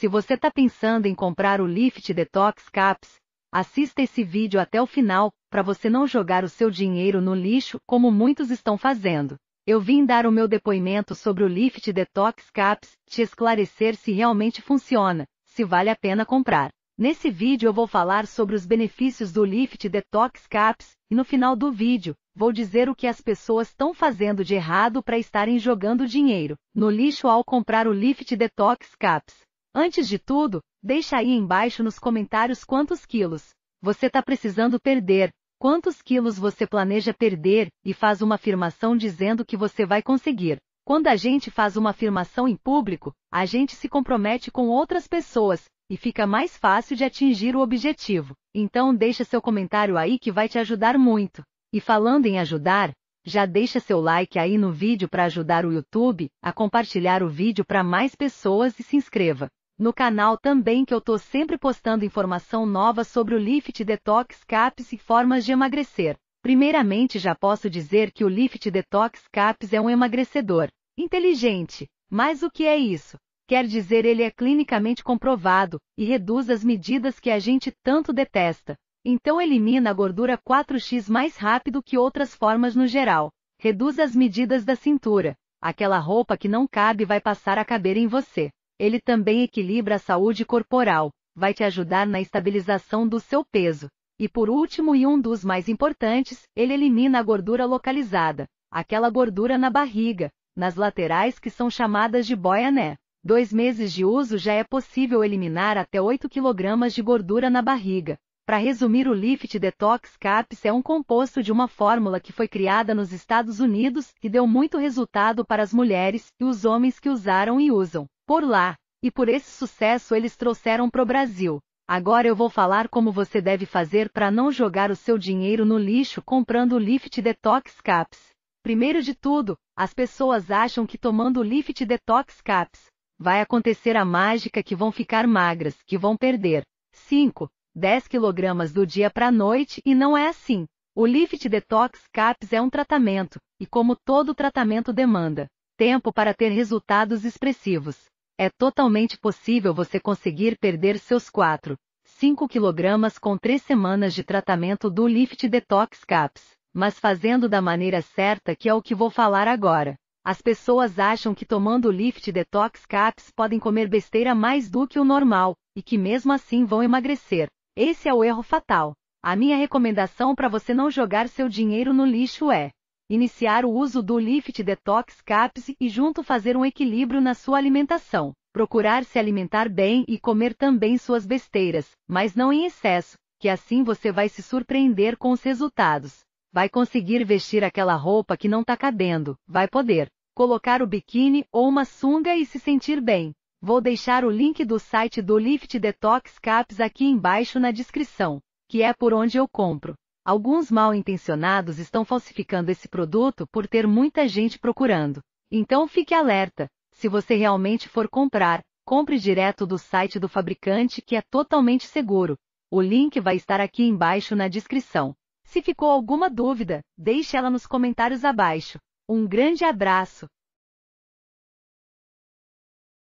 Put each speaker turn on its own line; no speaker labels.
Se você está pensando em comprar o Lift Detox Caps, assista esse vídeo até o final, para você não jogar o seu dinheiro no lixo como muitos estão fazendo. Eu vim dar o meu depoimento sobre o Lift Detox Caps, te esclarecer se realmente funciona, se vale a pena comprar. Nesse vídeo eu vou falar sobre os benefícios do Lift Detox Caps, e no final do vídeo, vou dizer o que as pessoas estão fazendo de errado para estarem jogando dinheiro no lixo ao comprar o Lift Detox Caps. Antes de tudo, deixa aí embaixo nos comentários quantos quilos você está precisando perder, quantos quilos você planeja perder, e faz uma afirmação dizendo que você vai conseguir. Quando a gente faz uma afirmação em público, a gente se compromete com outras pessoas, e fica mais fácil de atingir o objetivo. Então deixa seu comentário aí que vai te ajudar muito. E falando em ajudar, já deixa seu like aí no vídeo para ajudar o YouTube a compartilhar o vídeo para mais pessoas e se inscreva no canal também que eu tô sempre postando informação nova sobre o Lift Detox Caps e formas de emagrecer. Primeiramente já posso dizer que o Lift Detox Caps é um emagrecedor inteligente. Mas o que é isso? Quer dizer, ele é clinicamente comprovado e reduz as medidas que a gente tanto detesta. Então elimina a gordura 4x mais rápido que outras formas no geral. Reduz as medidas da cintura. Aquela roupa que não cabe vai passar a caber em você. Ele também equilibra a saúde corporal, vai te ajudar na estabilização do seu peso. E por último e um dos mais importantes, ele elimina a gordura localizada, aquela gordura na barriga, nas laterais que são chamadas de boiané. Dois meses de uso já é possível eliminar até 8 kg de gordura na barriga. Para resumir, o Lift Detox Caps é um composto de uma fórmula que foi criada nos Estados Unidos e deu muito resultado para as mulheres e os homens que usaram e usam por lá, e por esse sucesso eles trouxeram pro Brasil. Agora eu vou falar como você deve fazer para não jogar o seu dinheiro no lixo comprando o Lift Detox Caps. Primeiro de tudo, as pessoas acham que tomando o Lift Detox Caps vai acontecer a mágica que vão ficar magras, que vão perder 5, 10 quilogramas do dia para a noite e não é assim. O Lift Detox Caps é um tratamento, e como todo tratamento demanda tempo para ter resultados expressivos. É totalmente possível você conseguir perder seus 4, 5 kg com 3 semanas de tratamento do Lift Detox Caps, mas fazendo da maneira certa que é o que vou falar agora. As pessoas acham que tomando o Lift Detox Caps podem comer besteira mais do que o normal, e que mesmo assim vão emagrecer. Esse é o erro fatal. A minha recomendação para você não jogar seu dinheiro no lixo é: Iniciar o uso do Lift Detox Caps e junto fazer um equilíbrio na sua alimentação. Procurar se alimentar bem e comer também suas besteiras, mas não em excesso, que assim você vai se surpreender com os resultados. Vai conseguir vestir aquela roupa que não tá cabendo, vai poder colocar o biquíni ou uma sunga e se sentir bem. Vou deixar o link do site do Lift Detox Caps aqui embaixo na descrição, que é por onde eu compro. Alguns mal intencionados estão falsificando esse produto por ter muita gente procurando. Então fique alerta: se você realmente for comprar, compre direto do site do fabricante que é totalmente seguro. O link vai estar aqui embaixo na descrição. Se ficou alguma dúvida, deixe ela nos comentários abaixo. Um grande abraço!